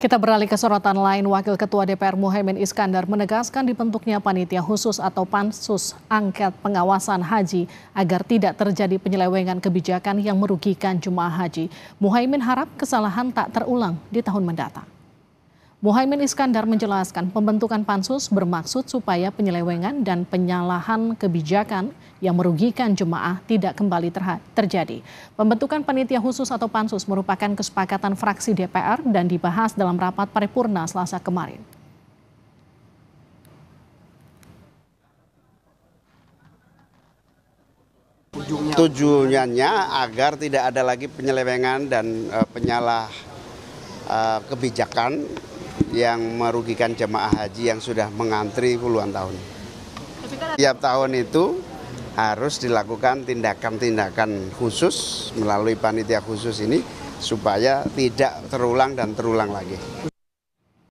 Kita beralih ke sorotan lain, Wakil Ketua DPR Muhammad Iskandar menegaskan dibentuknya panitia khusus atau pansus angket pengawasan haji agar tidak terjadi penyelewengan kebijakan yang merugikan jemaah haji. Muhammad harap kesalahan tak terulang di tahun mendatang. Muhaimin Iskandar menjelaskan pembentukan pansus bermaksud supaya penyelewengan dan penyalahan kebijakan yang merugikan jemaah tidak kembali terjadi. Pembentukan panitia khusus atau pansus merupakan kesepakatan fraksi DPR dan dibahas dalam rapat paripurna Selasa kemarin. Tujuannya agar tidak ada lagi penyelewengan dan eh, penyalah eh, kebijakan yang merugikan jemaah haji yang sudah mengantri puluhan tahun. Kan Tiap tahun itu harus dilakukan tindakan-tindakan khusus melalui panitia khusus ini supaya tidak terulang dan terulang lagi.